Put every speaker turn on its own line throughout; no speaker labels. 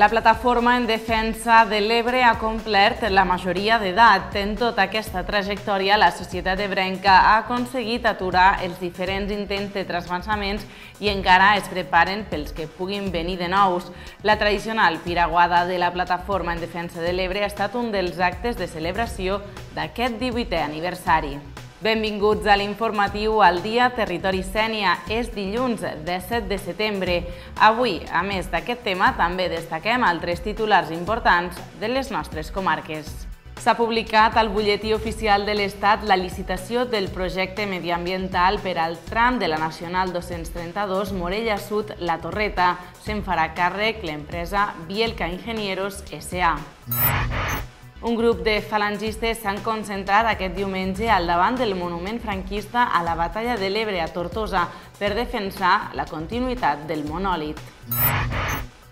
La plataforma en defensa de l'Ebre ha complert la majoria d'edat. En tota aquesta trajectòria, la societat ebrenca ha aconseguit aturar els diferents intents de transvansaments i encara es preparen pels que puguin venir de nous. La tradicional piraguada de la plataforma en defensa de l'Ebre ha estat un dels actes de celebració d'aquest 18è aniversari. Benvinguts a l'informatiu al dia Territori Sènia. És dilluns 17 de setembre. Avui, a més d'aquest tema, també destaquem altres titulars importants de les nostres comarques. S'ha publicat al butlletí oficial de l'Estat la licitació del projecte mediambiental per al tram de la Nacional 232 Morella Sud-La Torreta. Se'n farà càrrec l'empresa Bielca Ingenieros S.A. Un grup de falangistes s'han concentrat aquest diumenge al davant del monument franquista a la batalla de l'Ebre a Tortosa per defensar la continuïtat del monòlit.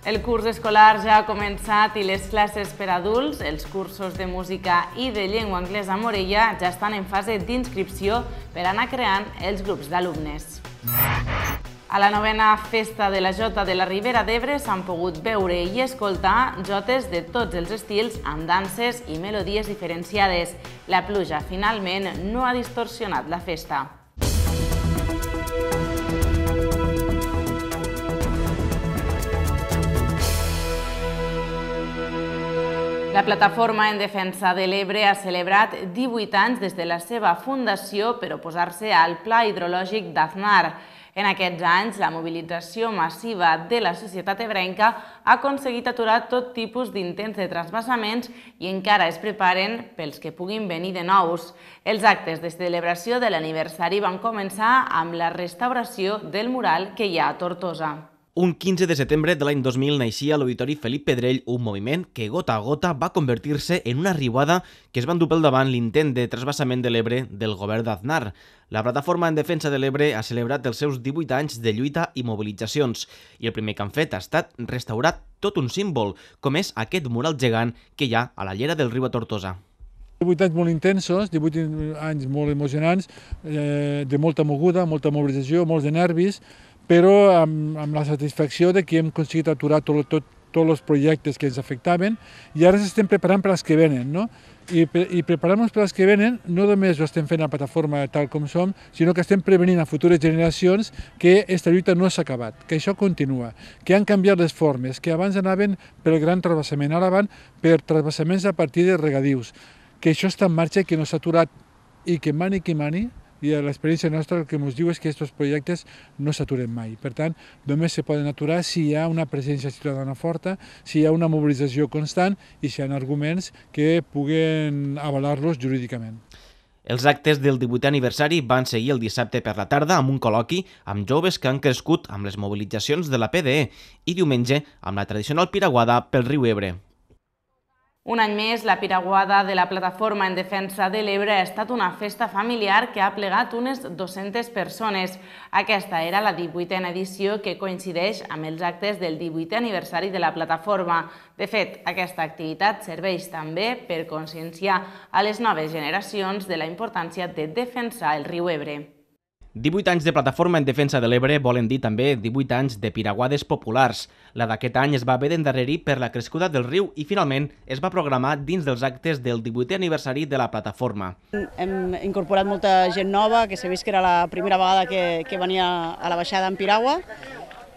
El curs escolar ja ha començat i les classes per adults, els cursos de música i de llengua anglesa a Morella ja estan en fase d'inscripció per anar creant els grups d'alumnes. A la novena Festa de la Jota de la Ribera d'Ebre s'han pogut veure i escoltar jotes de tots els estils amb danses i melodies diferenciades. La pluja, finalment, no ha distorsionat la festa. La plataforma en defensa de l'Ebre ha celebrat 18 anys des de la seva fundació per oposar-se al Pla Hidrològic d'Aznar. En aquests anys, la mobilització massiva de la societat ebrenca ha aconseguit aturar tot tipus d'intents de transbassaments i encara es preparen pels que puguin venir de nous. Els actes de celebració de l'aniversari van començar amb la restauració del mural que hi ha a Tortosa.
Un 15 de setembre de l'any 2000 naixia a l'Auditori Felip Pedrell un moviment que gota a gota va convertir-se en una riuada que es va endur pel davant l'intent de trasbassament de l'Ebre del govern d'Aznar. La plataforma en defensa de l'Ebre ha celebrat els seus 18 anys de lluita i mobilitzacions i el primer que han fet ha estat restaurar tot un símbol, com és aquest mural gegant que hi ha a la llera del riu a Tortosa.
18 anys molt intensos, 18 anys molt emocionants, eh, de molta moguda, molta mobilització, molts de nervis, però amb, amb la satisfacció de que hem aconseguit aturar tot, tot, tots els projectes que ens afectaven i ara ens estem preparant per als que venen, no? I, i preparant-nos per als que venen no només ho estem fent a la plataforma tal com som, sinó que estem prevenint a futures generacions que aquesta lluita no s'ha acabat, que això continua, que han canviat les formes, que abans anaven pel gran travessament, ara van per travessaments a partir de regadius, que això està en marxa i que no s'ha aturat i que mani qui mani, i l'experiència nostra el que ens diu és que aquests projectes no s'aturen mai. Per tant, només se poden aturar si hi ha una presència ciutadana forta, si hi ha una mobilització constant i si hi ha arguments que puguen avalar-los jurídicament.
Els actes del 18è aniversari van seguir el dissabte per la tarda amb un col·loqui amb joves que han crescut amb les mobilitzacions de la PDE i diumenge amb la tradicional piraguada pel riu Ebre.
Un any més, la piraguada de la Plataforma en Defensa de l'Ebre ha estat una festa familiar que ha plegat unes 200 persones. Aquesta era la 18a edició que coincideix amb els actes del 18è aniversari de la Plataforma. De fet, aquesta activitat serveix també per conscienciar a les noves generacions de la importància de defensar el riu Ebre.
18 anys de plataforma en defensa de l'Ebre volen dir també 18 anys de piraguades populars. La d'aquest any es va haver d'endarrerir per la crescuda del riu i finalment es va programar dins dels actes del 18è aniversari de la plataforma.
Hem incorporat molta gent nova, que s'ha vist que era la primera vegada que, que venia a la baixada en piragua,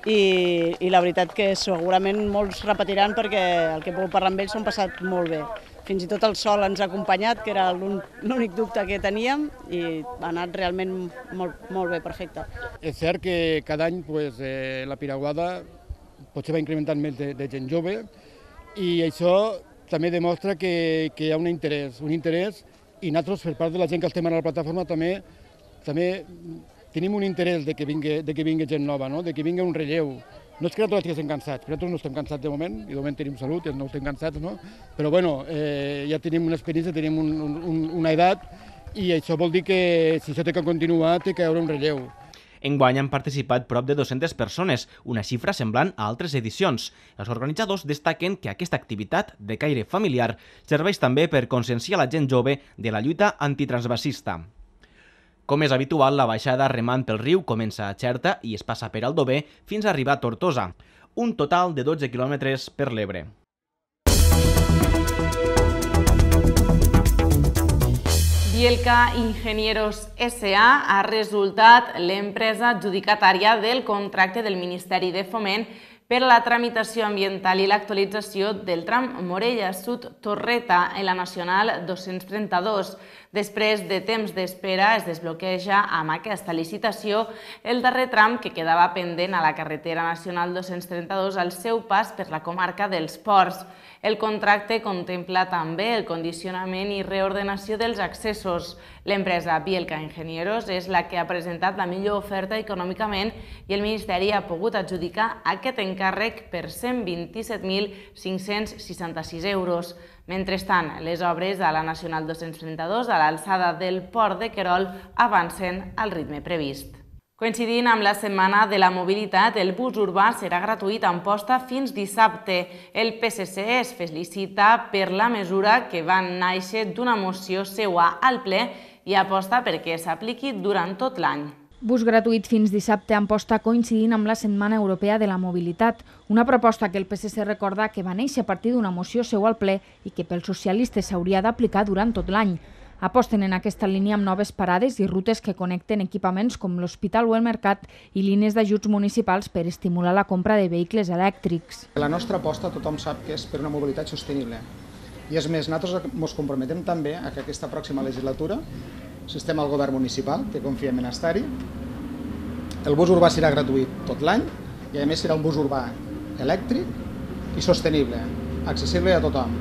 i, i la veritat que segurament molts repetiran perquè el que he pogut parlar amb ells s'ho han passat molt bé. Fins i tot el sol ens ha acompanyat, que era l'únic dubte que teníem, i ha anat realment molt, molt
bé, perfecte. És cert que cada any pues, eh, la piraguada potser va incrementant més de, de gent jove, i això també demostra que, que hi ha un interès, un interès, i nosaltres, per part de la gent que estem a la plataforma, també també tenim un interès de que vingui, de que vingui gent nova, no? de que vingui un relleu, no és que nosaltres estiguéssim cansats, però nosaltres no estem cansats de moment, i de moment tenim salut i no estem cansats, no? Però bueno, eh, ja tenim una experiència, tenim un, un, una edat, i això vol dir que si això té que continuar, té que haver un relleu.
Enguany han participat prop de 200 persones, una xifra semblant a altres edicions. Els organitzadors destaquen que aquesta activitat de caire familiar serveix també per conscienciar la gent jove de la lluita antitransvasista. Com és habitual, la baixada remant pel riu comença a Xerta i es passa per Aldover fins a arribar a Tortosa, un total de 12 quilòmetres per l'Ebre.
Bielka Ingenieros S.A. ha resultat l'empresa adjudicatària del contracte del Ministeri de Foment per la tramitació ambiental i l'actualització del tram Morella Sud-Torreta en la Nacional 232. Després de temps d'espera es desbloqueja amb aquesta licitació el darrer tram que quedava pendent a la carretera nacional 232 al seu pas per la comarca dels Ports. El contracte contempla també el condicionament i reordenació dels accessos. L'empresa Bielka Ingenieros és la que ha presentat la millor oferta econòmicament i el Ministeri ha pogut adjudicar aquest encàrrec per 127.566 euros. Mentrestant, les obres de la Nacional 232 a l'alçada del port de Querol avancen al ritme previst. Coincidint amb la Setmana de la Mobilitat, el bus urbà serà gratuït a posta fins dissabte. El PSC es felicita per la mesura que va néixer d'una moció seua al ple i aposta perquè s'apliqui durant tot l'any.
Bus gratuït fins dissabte a posta coincidint amb la Setmana Europea de la Mobilitat, una proposta que el PSC recorda que va néixer a partir d'una moció seu al ple i que pels socialistes s'hauria d'aplicar durant tot l'any. Aposten en aquesta línia amb noves parades i rutes que connecten equipaments com l'hospital o el mercat i línies d'ajuts municipals per estimular la compra de vehicles elèctrics.
La nostra aposta, tothom sap que és per una mobilitat sostenible. I és més, nosaltres ens comprometem també a que aquesta pròxima legislatura estem al govern municipal, que confiem en estar-hi, el bus urbà serà gratuït tot l'any i a més serà un bus urbà elèctric i sostenible, accessible a tothom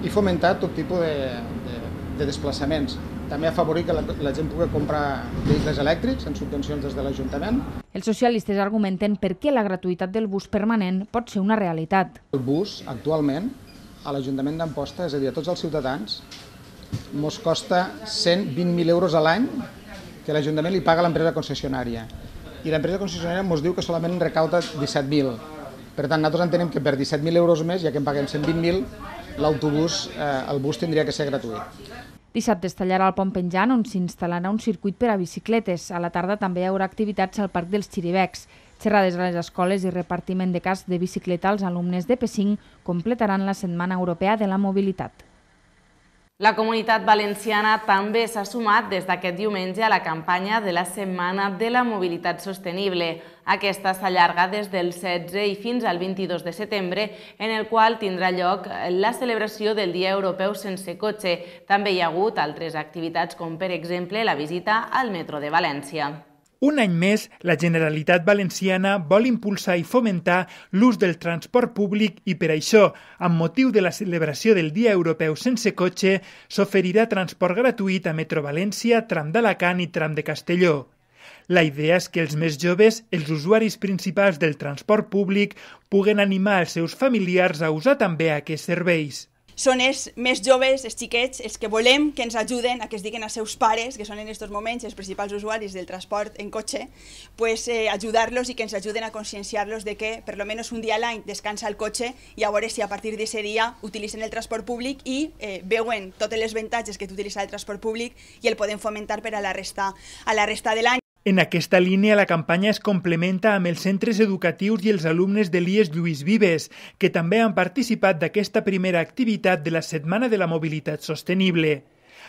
i fomentar tot tipus de, de desplaçaments. També afavorir que la, la gent pugui comprar vehicles elèctrics en subvencions des de l'Ajuntament.
Els socialistes argumenten per què la gratuïtat del bus permanent pot ser una
realitat. El bus, actualment, a l'Ajuntament d'Amposta, és a dir, a tots els ciutadans, ens costa 120.000 euros a l'any que l'Ajuntament li paga a l'empresa concessionària. I l'empresa concessionària mos diu que solament recauta 17.000. Per tant, nosaltres entenem que per 17.000 euros més, ja que en paguem 120.000, l'autobús, eh, el bus tindria que ser gratuït.
Dissabte es tallarà el pont penjant on s'instal·larà un circuit per a bicicletes. A la tarda també hi haurà activitats al Parc dels Xiribecs. Xerrades a les escoles i repartiment de cas de bicicleta als alumnes de P5 completaran la Setmana Europea de la Mobilitat.
La comunitat valenciana també s'ha sumat des d'aquest diumenge a la campanya de la Setmana de la Mobilitat Sostenible. Aquesta s'allarga des del 16 i fins al 22 de setembre, en el qual tindrà lloc la celebració del Dia Europeu sense cotxe. També hi ha hagut altres activitats com, per exemple, la visita al metro de València.
Un any més, la Generalitat Valenciana vol impulsar i fomentar l'ús del transport públic i per això, amb motiu de la celebració del Dia Europeu sense cotxe, s'oferirà transport gratuït a Metro València, tram d'Alacant i tram de Castelló. La idea és que els més joves, els usuaris principals del transport públic, puguen animar els seus familiars a usar també aquests serveis
són els més joves, els xiquets, els que volem que ens ajuden a que es diguen als seus pares, que són en aquests moments els principals usuaris del transport en cotxe, pues, eh, ajudar-los i que ens ajuden a conscienciar-los de que per lo menos un dia a l'any descansa el cotxe i a veure si a partir d'aquest dia utilitzen el transport públic i eh, veuen totes les avantatges que utilitza el transport públic i el podem fomentar per a la resta, a la resta de l'any
en aquesta línia, la campanya es complementa amb els centres educatius i els alumnes de l'IES Lluís Vives, que també han participat d'aquesta primera activitat de la Setmana de la Mobilitat Sostenible.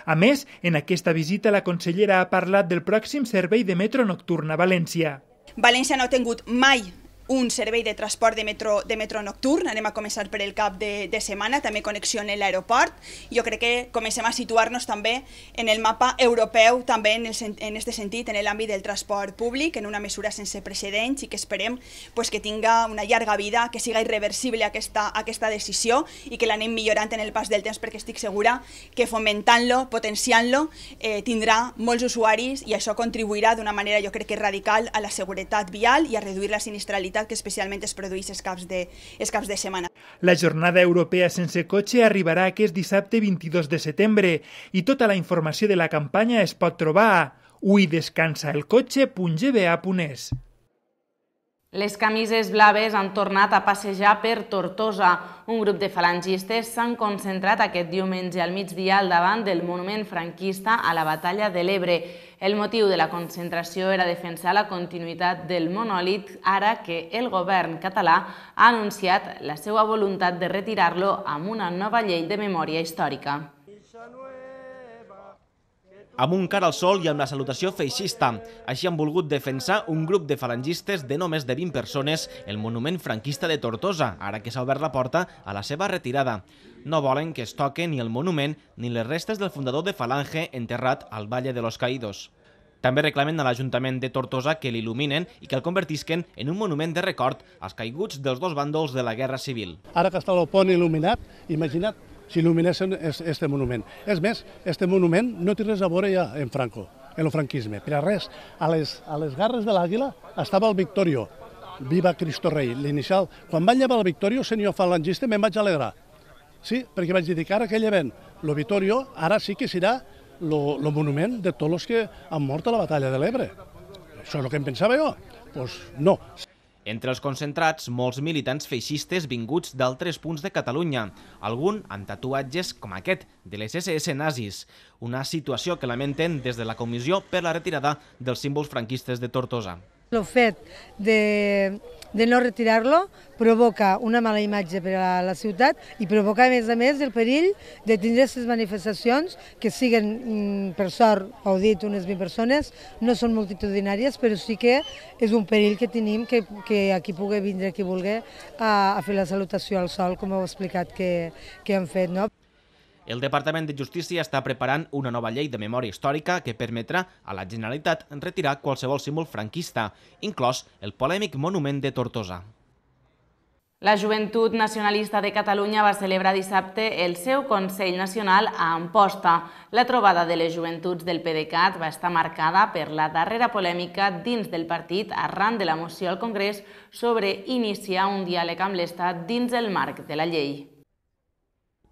A més, en aquesta visita la consellera ha parlat del pròxim servei de metro nocturn a València.
València no ha tingut mai un servei
de transport de metro, de metro nocturn,
anem a començar per el cap de, de setmana, també connexió en l'aeroport, jo crec que comencem a situar-nos també en el mapa europeu, també en, el, en este sentit, en l'àmbit del transport públic, en una mesura sense precedents i que esperem pues, que tinga una llarga vida, que siga irreversible aquesta, aquesta decisió i que l'anem millorant en el pas del temps perquè estic segura que fomentant-lo, potenciant-lo, eh, tindrà molts usuaris i això contribuirà d'una manera jo crec que radical a la seguretat vial i a reduir la sinistralitat mobilitat que especialment es produeix els caps de, els caps de
setmana. La Jornada Europea Sense Cotxe arribarà aquest dissabte 22 de setembre i tota la informació de la campanya es pot trobar a uidescansaelcotxe.gba.es.
Les camises blaves han tornat a passejar per Tortosa. Un grup de falangistes s'han concentrat aquest diumenge al migdia al davant del monument franquista a la batalla de l'Ebre. El motiu de la concentració era defensar la continuïtat del monòlit ara que el govern català ha anunciat la seva voluntat de retirar-lo amb una nova llei de memòria històrica
amb un cara al sol i amb la salutació feixista. Així han volgut defensar un grup de falangistes de no més de 20 persones el monument franquista de Tortosa, ara que s'ha obert la porta a la seva retirada. No volen que es toque ni el monument ni les restes del fundador de Falange enterrat al Valle de los Caídos. També reclamen a l'Ajuntament de Tortosa que l'il·luminen i que el convertisquen en un monument de record als caiguts dels dos bàndols de la Guerra
Civil. Ara que està el pont il·luminat, imagina't s'il·luminessin este monument. És més, este monument no té res a veure ja en Franco, en el franquisme, per a res. A les, a les garres de l'Àguila estava el Victorio, Viva Cristo Rei, l'inicial. Quan va llevar el Victorio, senyor falangista, me'n vaig alegrar. Sí, perquè vaig dir que ara que lleven el Victorio, ara sí que serà el monument de tots els que han mort a la batalla de l'Ebre. Això és el que em pensava jo. Doncs pues no.
Entre els concentrats, molts militants feixistes vinguts d'altres punts de Catalunya, algun amb tatuatges com aquest, de les SS nazis. Una situació que lamenten des de la Comissió per la retirada dels símbols franquistes de Tortosa.
El fet de, de no retirar-lo provoca una mala imatge per a la ciutat i provoca, a més a més, el perill de tindre aquestes manifestacions que siguen, mm, per sort, ho dit, unes 20 persones, no són multitudinàries, però sí que és un perill que tenim que, que aquí pugui vindre qui vulgui a, a fer la salutació al sol, com heu explicat que, que han fet. No?
El Departament de Justícia està preparant una nova llei de memòria històrica que permetrà a la Generalitat retirar qualsevol símbol franquista, inclòs el polèmic monument de Tortosa.
La Joventut Nacionalista de Catalunya va celebrar dissabte el seu Consell Nacional a Amposta. La trobada de les joventuts del PDeCAT va estar marcada per la darrera polèmica dins del partit arran de la moció al Congrés sobre iniciar un diàleg amb l'Estat dins el marc de la llei.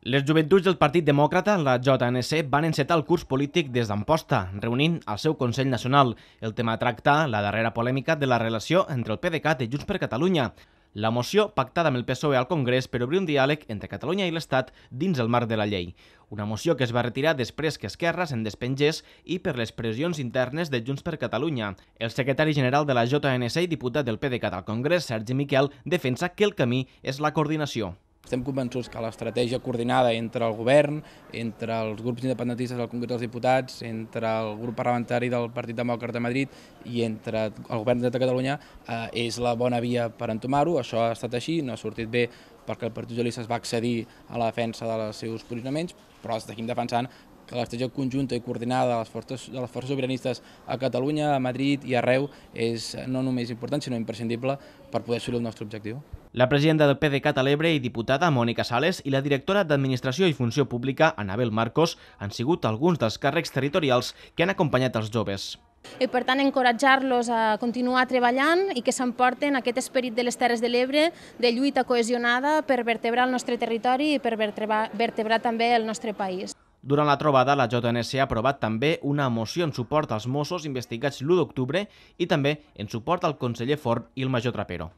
Les joventuts del Partit Demòcrata, la JNC, van encetar el curs polític des d'Amposta, reunint el seu Consell Nacional. El tema a tractar la darrera polèmica de la relació entre el PDeCAT i Junts per Catalunya. La moció, pactada amb el PSOE al Congrés per obrir un diàleg entre Catalunya i l'Estat dins el marc de la llei. Una moció que es va retirar després que Esquerra se'n despengés i per les pressions internes de Junts per Catalunya. El secretari general de la JNC i diputat del PDeCAT al Congrés, Sergi Miquel, defensa que el camí és la coordinació. Estem convençuts que l'estratègia coordinada entre el govern, entre els grups independentistes del Congrés dels Diputats, entre el grup parlamentari del Partit Demòcrata de Madrid i entre el govern de Catalunya eh, és la bona via per entomar-ho. Això ha estat així, no ha sortit bé perquè el Partit Socialista es va accedir a la defensa dels seus posicionaments, però els seguim defensant que l'estratègia conjunta i coordinada de les, forces, de les forces sobiranistes a Catalunya, a Madrid i arreu és no només important, sinó imprescindible per poder assolir el nostre objectiu. La presidenta del PDC a l'Ebre i diputada Mònica Sales i la directora d'Administració i Funció Pública, Anabel Marcos, han sigut alguns dels càrrecs territorials que han acompanyat els joves.
I eh, per tant, encoratjar-los a continuar treballant i que s'emporten aquest esperit de les Terres de l'Ebre de lluita cohesionada per vertebrar el nostre territori i per vertebrar, vertebrar també el nostre país.
Durant la trobada, la JNC ha aprovat també una moció en suport als Mossos investigats l'1 d'octubre i també en suport al conseller Forn i el major Trapero.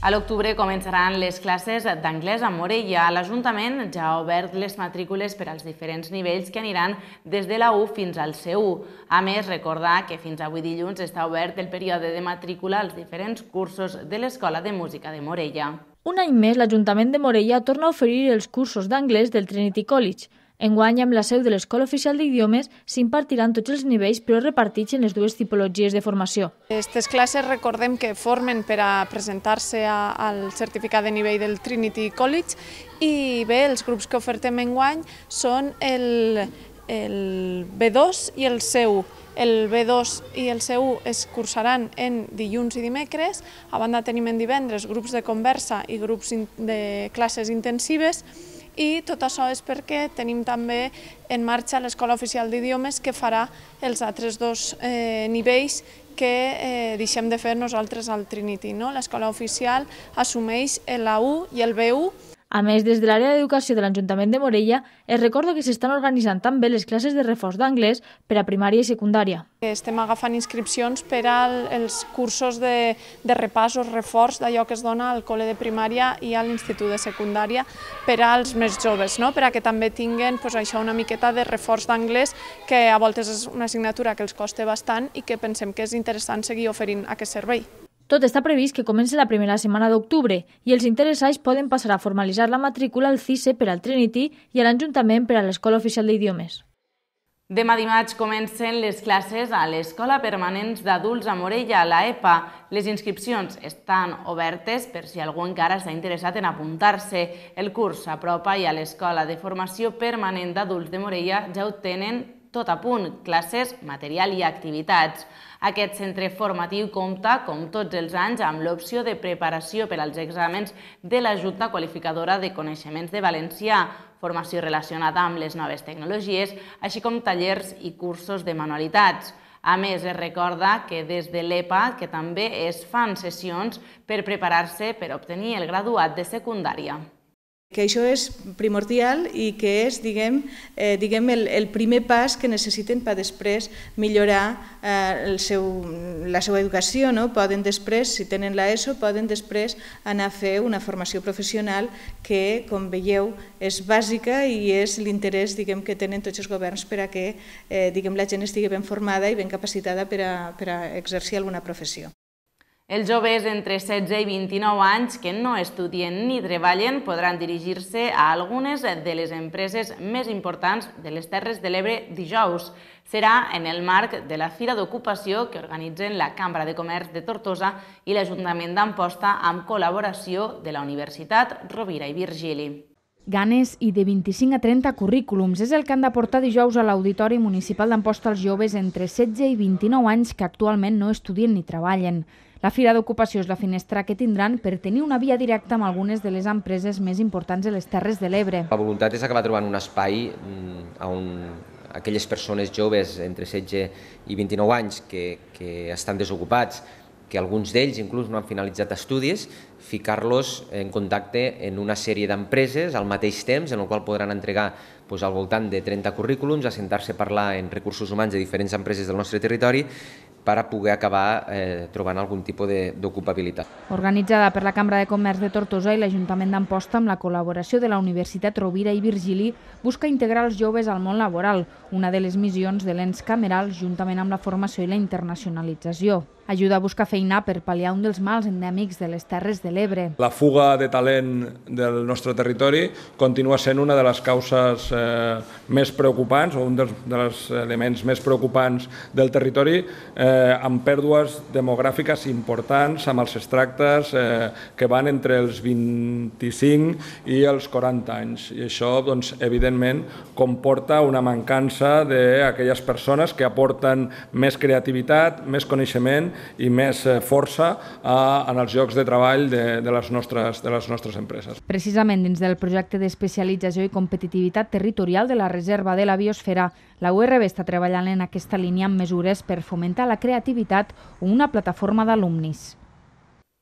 A l'octubre començaran les classes d'anglès a Morella. L'Ajuntament ja ha obert les matrícules per als diferents nivells que aniran des de la U fins al C1. A més, recordar que fins avui dilluns està obert el període de matrícula als diferents cursos de l'Escola de Música de Morella. Un
any més, l'Ajuntament de Morella torna a oferir els cursos d'anglès del Trinity College. Enguany, amb la seu de l'Escola Oficial d'Idiomes, s'impartiran tots els nivells, però repartits en les dues tipologies de formació.
Aquestes classes recordem que formen per a presentar-se al certificat de nivell del Trinity College i bé, els grups que ofertem enguany són el, el B2 i el C1. El B2 i el C1 es cursaran en dilluns i dimecres, a banda tenim en divendres grups de conversa i grups de classes intensives, i tot això és perquè tenim també en marxa l'Escola Oficial d'Idiomes que farà els altres dos eh, nivells que eh, deixem de fer nosaltres al Trinity. No? L'escola oficial assumeix l'A1 i el B1 a més, des de l'àrea d'educació de l'Ajuntament de Morella, es recorda que s'estan organitzant
també les classes de reforç d'anglès per a primària i secundària.
Estem agafant inscripcions per als cursos de, de repàs o reforç d'allò que es dona al col·le de primària i a l'institut de secundària per als més joves, no? per a que també tinguen pues, això una miqueta de reforç d'anglès, que a voltes és una assignatura que els costa bastant i que pensem que és interessant seguir oferint aquest servei.
Tot està previst que comenci la primera setmana d'octubre i els interessats poden passar a formalitzar la matrícula al CISE per al Trinity i a l'Ajuntament per a l'Escola Oficial d'Idiomes.
Demà dimarts comencen les classes a l'Escola Permanent d'Adults a Morella, a l'EPA. E les inscripcions estan obertes per si algú encara està interessat en apuntar-se. El curs s'apropa i a l'Escola de Formació Permanent d'Adults de Morella ja ho tenen tot a punt, classes, material i activitats. Aquest centre formatiu compta, com tots els anys, amb l'opció de preparació per als exàmens de la Junta Qualificadora de Coneixements de Valencià, formació relacionada amb les noves tecnologies, així com tallers i cursos de manualitats. A més, es recorda que des de l'EPA que també es fan sessions per preparar-se per obtenir el graduat de secundària
que això és primordial i que és diguem, eh, diguem el, el primer pas que necessiten per després millorar eh, el seu, la seva educació. No? Poden després, si tenen l'ESO, poden després anar a fer una formació professional que, com veieu, és bàsica i és l'interès diguem que tenen
tots els governs per a que eh, diguem la gent estigui ben formada i ben capacitada per a, per a exercir alguna professió. Els joves entre 16 i 29 anys que no estudien ni treballen podran dirigir-se a algunes de les empreses més importants de les Terres de l'Ebre dijous. Serà en el marc de la Fira d'Ocupació que organitzen la Cambra de Comerç de Tortosa i l'Ajuntament d'Amposta amb col·laboració de la Universitat Rovira i Virgili.
Ganes i de 25 a 30 currículums és el que han de portar dijous a l'Auditori Municipal d'Amposta els joves entre 16 i 29 anys que actualment no estudien ni treballen. La fira d'ocupació és la finestra que tindran per tenir una via directa amb algunes de les empreses més importants de les Terres de l'Ebre.
La voluntat és acabar trobant un espai on mm, aquelles persones joves entre 16 i 29 anys que, que estan desocupats, que alguns d'ells inclús no han finalitzat estudis, ficar-los en contacte en una sèrie d'empreses al mateix temps, en el qual podran entregar doncs, al voltant de 30 currículums, assentar-se a parlar en recursos humans de diferents empreses del nostre territori per a poder acabar eh, trobant algun tipus d'ocupabilitat.
Organitzada per la Cambra de Comerç de Tortosa i l'Ajuntament d'Amposta amb la col·laboració de la Universitat Rovira i Virgili, busca integrar els joves al món laboral, una de les missions de l'ens cameral juntament amb la formació i la internacionalització. Ajuda a buscar feina per pal·liar un dels mals endèmics de les Terres de l'Ebre.
La fuga de talent del nostre territori continua sent una de les causes eh, més preocupants o un dels, dels elements més preocupants del territori eh, eh, amb pèrdues demogràfiques importants amb els extractes eh, que van entre els 25 i els 40 anys. I això, doncs, evidentment, comporta una mancança d'aquelles persones que aporten més creativitat, més coneixement i més eh, força a, en els llocs de treball de, de, les nostres, de les nostres empreses.
Precisament dins del projecte d'especialització i competitivitat territorial de la Reserva de la Biosfera, la URB està treballant en aquesta línia amb mesures per fomentar la creativitat o una plataforma d'alumnis.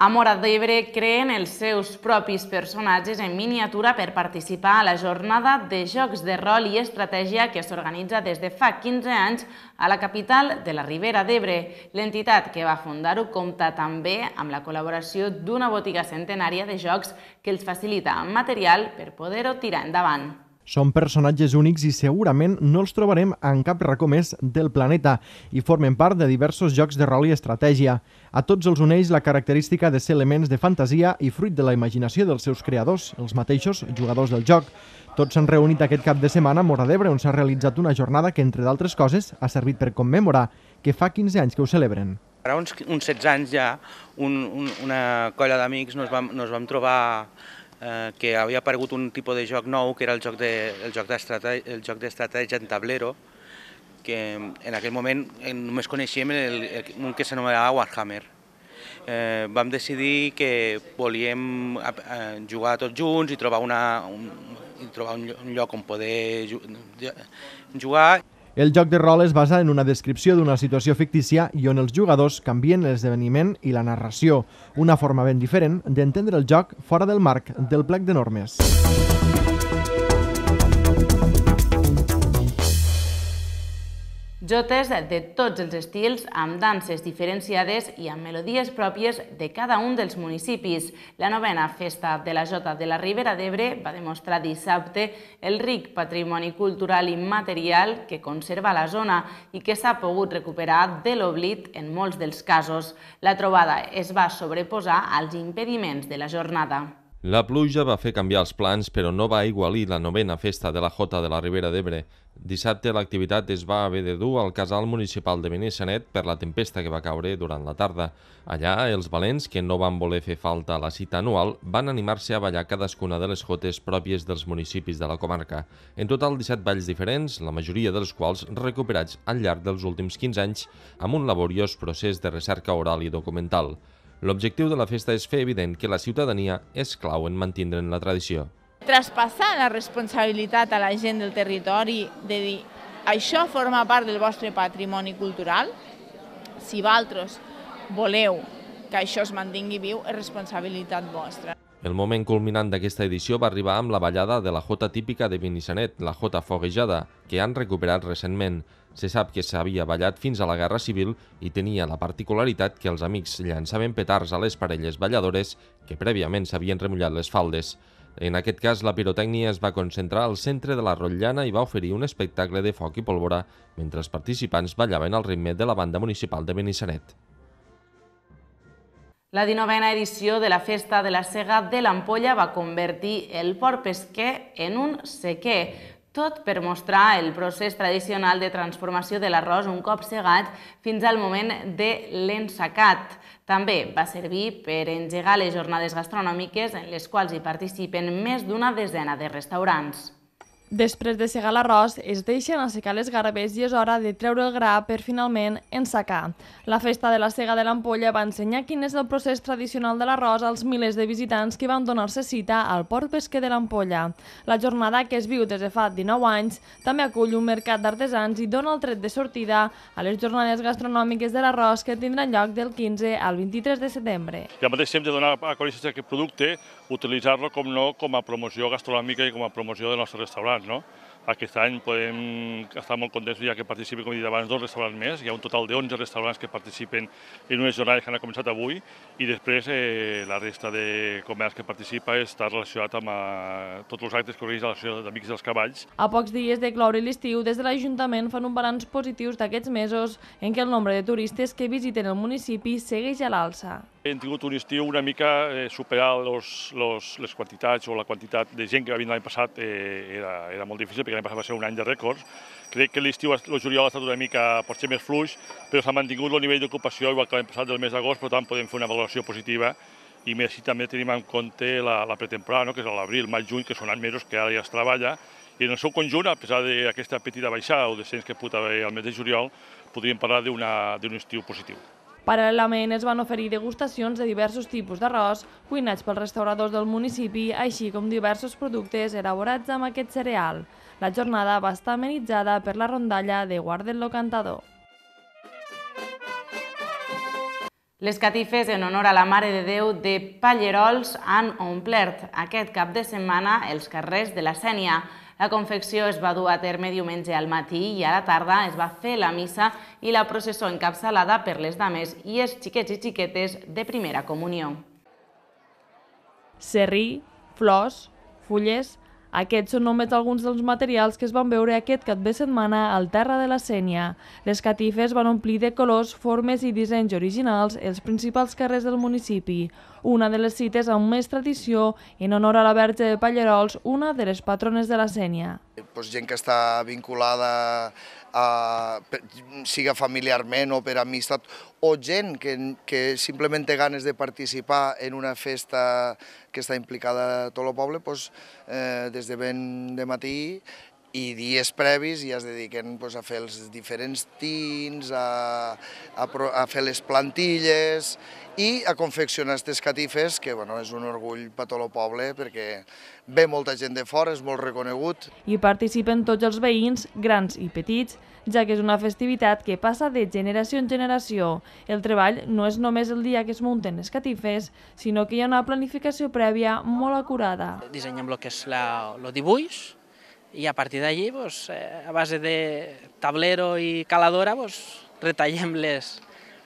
A Mora d'Ebre creen els seus propis personatges en miniatura per participar a la jornada de jocs de rol i estratègia que s'organitza des de fa 15 anys a la capital de la Ribera d'Ebre. L'entitat que va fundar-ho compta també amb la col·laboració d'una botiga centenària de jocs que els facilita material per poder-ho tirar endavant.
Són personatges únics i segurament no els trobarem en cap racó més del planeta i formen part de diversos jocs de rol i estratègia. A tots els uneix la característica de ser elements de fantasia i fruit de la imaginació dels seus creadors, els mateixos jugadors del joc. Tots s'han reunit aquest cap de setmana a Mora d'Ebre, on s'ha realitzat una jornada que, entre d'altres coses, ha servit per commemorar que fa 15 anys que ho celebren. Ara uns, uns 16 anys ja, un, un, una colla d'amics nos, vam, nos vam trobar Eh, que havia aparegut un tipus de joc nou, que era el joc d'estratègia de, en tablero, que en aquell moment eh, només coneixíem el, el, un que s'anomenava Warhammer. Eh, vam decidir que volíem eh, jugar tots junts i trobar, una, un, i trobar un, un lloc on poder jugar el joc de rol es basa en una descripció d'una situació fictícia i on els jugadors canvien l'esdeveniment i la narració, una forma ben diferent d'entendre el joc fora del marc del plec de normes. Música
Jotes de tots els estils, amb danses diferenciades i amb melodies pròpies de cada un dels municipis. La novena festa de la Jota de la Ribera d'Ebre va demostrar dissabte el ric patrimoni cultural immaterial que conserva la zona i que s'ha pogut recuperar de l'oblit en molts dels casos. La trobada es va sobreposar als impediments de la jornada.
La pluja va fer canviar els plans, però no va igualir la novena festa de la Jota de la Ribera d'Ebre. Dissabte l'activitat es va haver de dur al casal municipal de Benissanet per la tempesta que va caure durant la tarda. Allà, els valents, que no van voler fer falta a la cita anual, van animar-se a ballar cadascuna de les jotes pròpies dels municipis de la comarca. En total, 17 balls diferents, la majoria dels quals recuperats al llarg dels últims 15 anys amb un laboriós procés de recerca oral i documental. L'objectiu de la festa és fer evident que la ciutadania és clau en mantindre'n la tradició.
Traspassar la responsabilitat a la gent del territori de dir això forma part del vostre patrimoni cultural, si vosaltres
voleu que això es mantingui viu, és responsabilitat vostra.
El moment culminant d'aquesta edició va arribar amb la ballada de la jota típica de Benissanet, la jota foguejada, que han recuperat recentment. Se sap que s'havia ballat fins a la Guerra Civil i tenia la particularitat que els amics llançaven petards a les parelles balladores que prèviament s'havien remullat les faldes. En aquest cas, la pirotècnia es va concentrar al centre de la Rotllana i va oferir un espectacle de foc i pólvora mentre els participants ballaven al ritme de la banda municipal de Benissanet.
La 19a edició de la Festa de la Sega de l'Ampolla va convertir el port pesquer en un sequer, tot per mostrar el procés tradicional de transformació de l'arròs un cop segat fins al moment de l'ensacat. També va servir per engegar les jornades gastronòmiques en les quals hi participen més d'una desena de restaurants.
Després de segar l'arròs, es deixen assecar les garbes i és hora de treure el gra per finalment ensacar. La festa de la sega de l'ampolla va ensenyar quin és el procés tradicional de l'arròs als milers de visitants que van donar-se cita al Port Pesquer de l'Ampolla. La jornada, que es viu des de fa 19 anys, també acull un mercat d'artesans i dona el tret de sortida a les jornades gastronòmiques de l'arròs que tindran lloc del 15 al 23 de setembre.
I al mateix temps de donar a conèixer aquest producte, utilitzar-lo, com no, com a promoció gastronòmica i com a promoció del nostre restaurant restaurants, no? Aquest any podem estar molt contents ja que participi, com he dit abans, dos restaurants més. Hi ha un total de 11 restaurants que participen en unes jornades que han començat avui i després eh, la resta de comerç que participa està relacionat amb a, eh, tots els actes que organitza l'Associació d'Amics dels Cavalls.
A pocs dies de cloure l'estiu, des de l'Ajuntament fan un balanç positiu d'aquests mesos en què el nombre de turistes que visiten el municipi segueix a l'alça.
Hem tingut un estiu una mica eh, superar los, los, les quantitats o la quantitat de gent que va vindre l'any passat eh, era, era molt difícil perquè l'any passat va ser un any de rècords. Crec que l'estiu, el juliol, ha estat una mica, per ser més fluix, però s'ha mantingut el nivell d'ocupació igual que l'any passat del mes d'agost, per tant podem fer una valoració positiva i més si també tenim en compte la, la pretemporada, no? que és l'abril, maig, juny, que són mesos que ara ja es treballa, i en el seu conjunt, a pesar d'aquesta petita baixada o descens que pot haver al mes de juliol, podríem parlar d'un estiu positiu.
Paral·lelament, es van oferir degustacions de diversos tipus d'arròs cuinats pels restauradors del municipi, així com diversos productes elaborats amb aquest cereal. La jornada va estar amenitzada per
la rondalla de Guardello Cantador. Les catifes en honor a la Mare de Déu de Pallerols han omplert aquest cap de setmana els carrers de la Sènia. La confecció es va dur a terme diumenge al matí i a la tarda es va fer la missa i la processó encapçalada per les dames i els xiquets i xiquetes de primera comunió. Serrí,
flors, fulles, aquests són només alguns dels materials que es van veure aquest cap de setmana al Terra de la Sènia. Les catifes van omplir de colors, formes i dissenys originals els principals carrers del municipi. Una de les cites amb més tradició en honor a la Verge de Pallarols, una de les patrones de la Sènia.
Pues doncs gent que està vinculada siga familiarment o per amistat, o gent que, que simplement té ganes de participar en una festa que està implicada a tot el poble, doncs, eh, des de ben de matí i dies previs ja es dediquen pues, doncs, a fer els diferents tins, a, a, a fer les plantilles i a confeccionar aquestes catifes, que bueno, és un orgull per tot el poble perquè ve molta gent de fora, és molt reconegut.
Hi participen tots els veïns, grans i petits, ja que és una festivitat que passa de generació en generació. El treball no és només el dia que es munten les catifes, sinó que hi ha una planificació prèvia molt acurada.
Dissenyem el que és la, el dibuix, i a partir d'allí, doncs, a base de tablero i caladora, doncs, retallem les,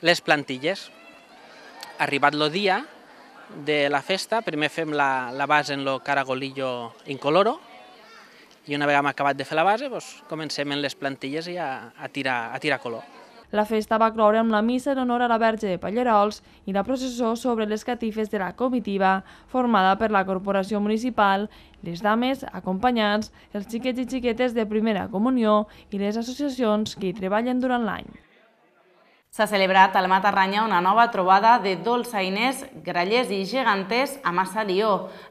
les plantilles. Arribat el dia de la festa, primer fem la, la base en el caragolillo incoloro i una vegada acabat de fer la base, doncs, comencem en les plantilles i a, a, tirar, a tirar color.
La festa va cloure amb la missa en honor a la Verge de Pallerols i la processó sobre les catifes de la comitiva formada per la Corporació Municipal, les dames, acompanyants, els xiquets i xiquetes de primera comunió i les associacions que hi treballen durant l'any.
S'ha celebrat al Matarranya una nova trobada de dolçainers, grallers i geganters a Massalió.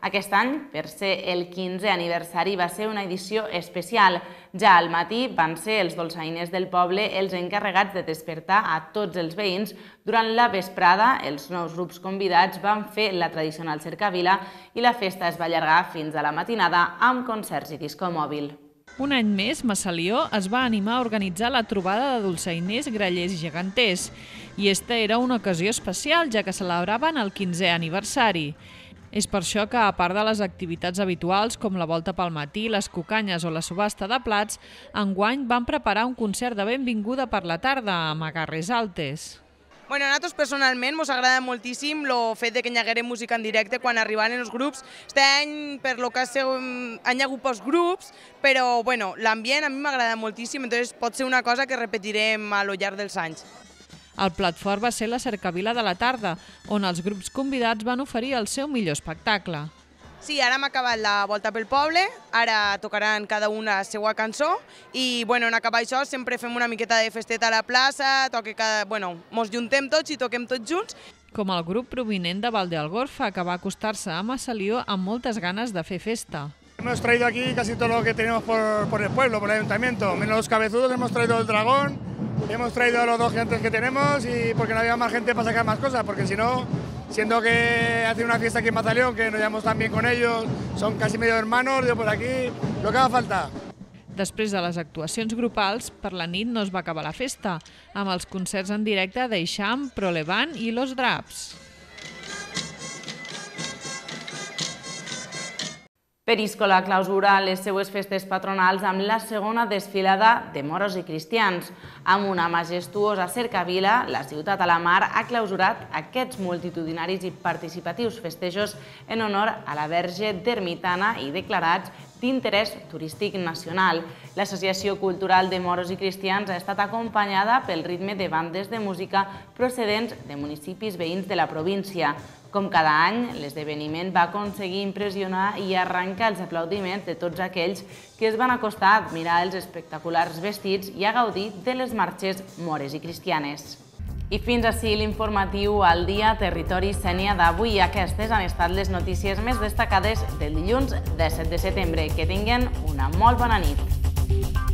Aquest any, per ser el 15è aniversari, va ser una edició especial. Ja al matí van ser els dolçainers del poble els encarregats de despertar a tots els veïns. Durant la vesprada, els nous grups convidats van fer la tradicional cercavila i la festa es va allargar fins a la matinada amb concerts i discomòbil. mòbil.
Un any més, Massalió es va animar a organitzar la trobada de dolçainers, grallers i geganters. I esta era una ocasió especial, ja que celebraven el 15è aniversari. És per això que, a part de les activitats habituals com la volta pel matí, les cucanyes o la subhasta de plats, enguany van preparar un concert de benvinguda per la tarda a Magarres Altes.
Bueno, a nosaltres personalment ens agrada moltíssim el fet de que hi haguerem música en directe quan arribaven els grups. Este any, per lo que sé, mm, han hi hagut pocs grups, però bueno, l'ambient a mi m'agrada moltíssim, entonces pot ser una cosa que repetirem a lo llarg dels anys.
El plat fort va ser la cercavila de la tarda, on els grups convidats van oferir el seu millor espectacle.
Sí, ara hem
acabat la volta pel poble, ara tocaran cada una la seva cançó i bueno, en acabar
això sempre fem una miqueta de festeta a la plaça, toque cada... bueno, mos juntem tots i toquem tots junts. Com el grup
provinent de Valdealgorfa, que va acostar-se a Massalió amb
moltes ganes
de fer festa.
Hemos traído aquí casi todo lo que tenemos por, por el pueblo, por el ayuntamiento. Menos los cabezudos, hemos traído el dragón, hemos traído a los dos gigantes que tenemos y porque no había más gente para sacar más cosas, porque si no siendo que hace una fiesta aquí en Mataleón, que nos llevamos tan bien con ellos, son casi medio hermanos, yo por aquí, lo que haga falta.
Després de les actuacions grupals, per la nit no es va acabar la festa, amb els concerts en directe d'Eixam, Prolevant i
Los Draps. la clausura les seues festes patronals amb la segona desfilada de moros i cristians. Amb una majestuosa cercavila, la ciutat a la mar ha clausurat aquests multitudinaris i participatius festejos en honor a la verge d'Ermitana i declarats d'interès turístic nacional. L'Associació Cultural de Moros i Cristians ha estat acompanyada pel ritme de bandes de música procedents de municipis veïns de la província. Com cada any, l'esdeveniment va aconseguir impressionar i arrencar els aplaudiments de tots aquells que es van acostar a admirar els espectaculars vestits i a gaudir de les marxes mores i cristianes. I fins així l'informatiu al dia Territori Sènia d'avui. Aquestes han estat les notícies més destacades del dilluns 17 de setembre. Que tinguen una molt bona nit.